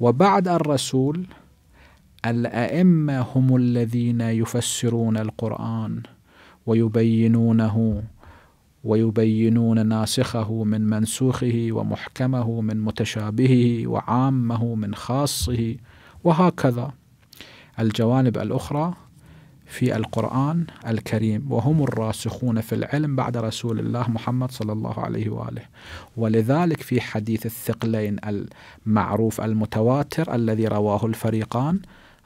وبعد الرسول الأئمة هم الذين يفسرون القرآن ويبينونه ويبينون ناسخه من منسوخه ومحكمه من متشابهه وعامه من خاصه وهكذا الجوانب الأخرى في القرآن الكريم وهم الراسخون في العلم بعد رسول الله محمد صلى الله عليه وآله ولذلك في حديث الثقلين المعروف المتواتر الذي رواه الفريقان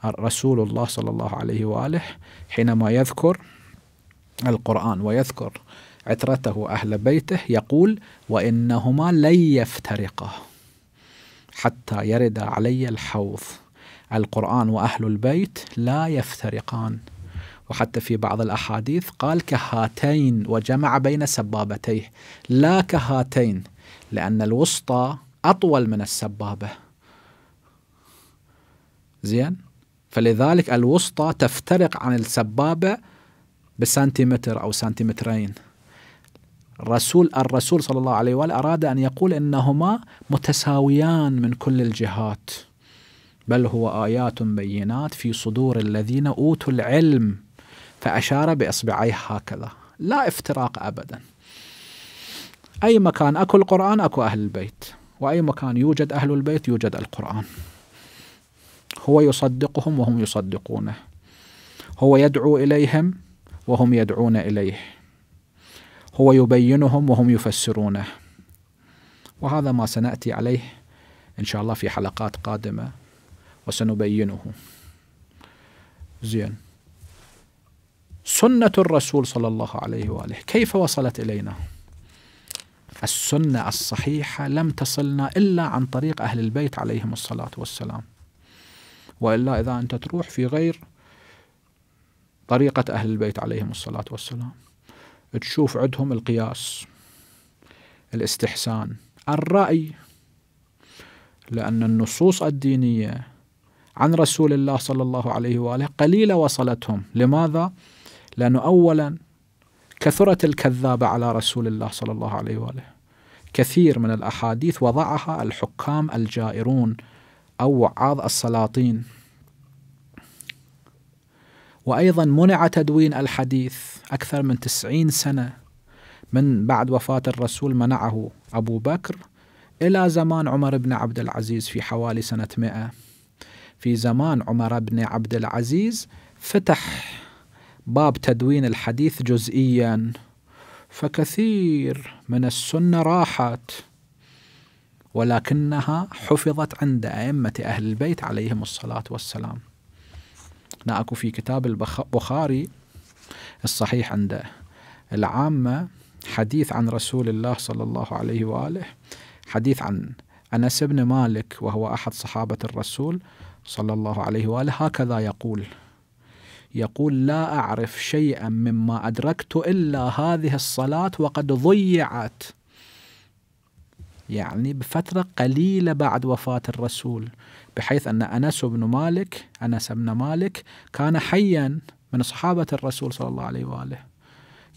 رسول الله صلى الله عليه وآله حينما يذكر القرآن ويذكر عترته أهل بيته يقول وإنهما لن يفترقا حتى يرد علي الحوض القرآن وأهل البيت لا يفترقان وحتى في بعض الأحاديث قال كهاتين وجمع بين سبابتيه لا كهاتين لأن الوسطى أطول من السبابة زين فلذلك الوسطى تفترق عن السبابة بسنتيمتر أو سنتيمترين الرسول الرسول صلى الله عليه وآله أراد أن يقول إنهما متساويان من كل الجهات بل هو آيات بينات في صدور الذين أوتوا العلم فأشار بإصبعيه هكذا لا افتراق أبدا أي مكان أكو القرآن أكو أهل البيت وأي مكان يوجد أهل البيت يوجد القرآن هو يصدقهم وهم يصدقونه هو يدعو إليهم وهم يدعون إليه هو يبينهم وهم يفسرونه وهذا ما سنأتي عليه إن شاء الله في حلقات قادمة وسنبينه زين سنة الرسول صلى الله عليه وآله كيف وصلت إلينا السنة الصحيحة لم تصلنا إلا عن طريق أهل البيت عليهم الصلاة والسلام وإلا إذا أنت تروح في غير طريقة أهل البيت عليهم الصلاة والسلام تشوف عندهم القياس الاستحسان الرأي لأن النصوص الدينية عن رسول الله صلى الله عليه وآله قليلة وصلتهم لماذا؟ لأنه أولا كثرت الكذابة على رسول الله صلى الله عليه وآله كثير من الأحاديث وضعها الحكام الجائرون أو وعاظ السلاطين وأيضا منع تدوين الحديث أكثر من تسعين سنة من بعد وفاة الرسول منعه أبو بكر إلى زمان عمر بن عبد العزيز في حوالي سنة مئة في زمان عمر بن عبد العزيز فتح باب تدوين الحديث جزئيا فكثير من السنة راحت ولكنها حفظت عند أئمة أهل البيت عليهم الصلاة والسلام نأكو في كتاب البخاري الصحيح عند العامة حديث عن رسول الله صلى الله عليه وآله حديث عن أنس بن مالك وهو أحد صحابة الرسول صلى الله عليه وآله هكذا يقول يقول لا أعرف شيئا مما أدركت إلا هذه الصلاة وقد ضيعت يعني بفترة قليلة بعد وفاة الرسول بحيث أن أنس بن مالك أنس بن مالك كان حيا من صحابة الرسول صلى الله عليه وآله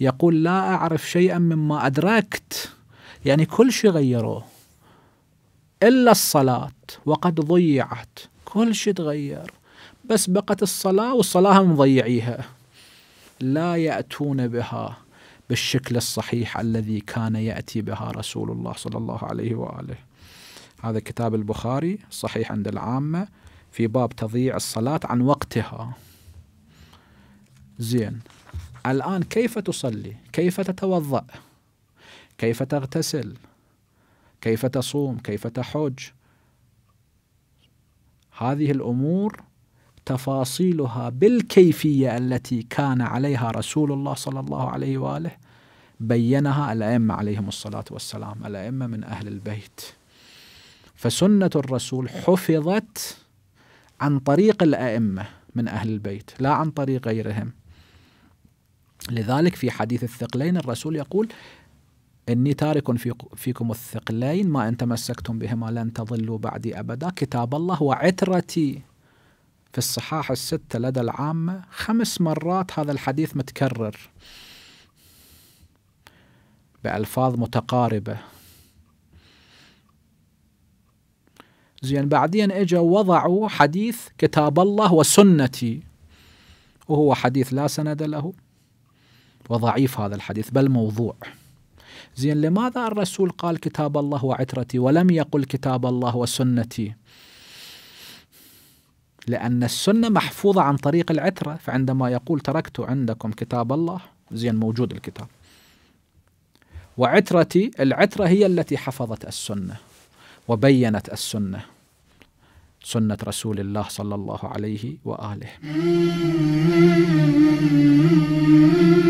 يقول لا أعرف شيئا مما أدركت يعني كل شيء غيروه إلا الصلاة وقد ضيعت كل شيء تغير بس بقت الصلاة والصلاة هم مضيعيها لا يأتون بها بالشكل الصحيح الذي كان يأتي بها رسول الله صلى الله عليه وآله هذا كتاب البخاري صحيح عند العامة في باب تضييع الصلاة عن وقتها زين الآن كيف تصلي كيف تتوضأ كيف تغتسل كيف تصوم كيف تحج هذه الأمور تفاصيلها بالكيفية التي كان عليها رسول الله صلى الله عليه وآله بينها الأئمة عليهم الصلاة والسلام الأئمة من أهل البيت فسنة الرسول حفظت عن طريق الأئمة من أهل البيت لا عن طريق غيرهم لذلك في حديث الثقلين الرسول يقول إني تارك فيكم الثقلين ما إن تمسكتم بهما لن تضلوا بعدي أبدا كتاب الله وعترتي في الصحاح الستة لدى العامة خمس مرات هذا الحديث متكرر بألفاظ متقاربة زين بعدين اجوا وضعوا حديث كتاب الله وسنتي وهو حديث لا سند له وضعيف هذا الحديث بل موضوع زين لماذا الرسول قال كتاب الله وعترتي ولم يقل كتاب الله وسنتي لأن السنة محفوظة عن طريق العترة فعندما يقول تركت عندكم كتاب الله زين موجود الكتاب وعترتي العترة هي التي حفظت السنة وبينت السنة سنة رسول الله صلى الله عليه وآله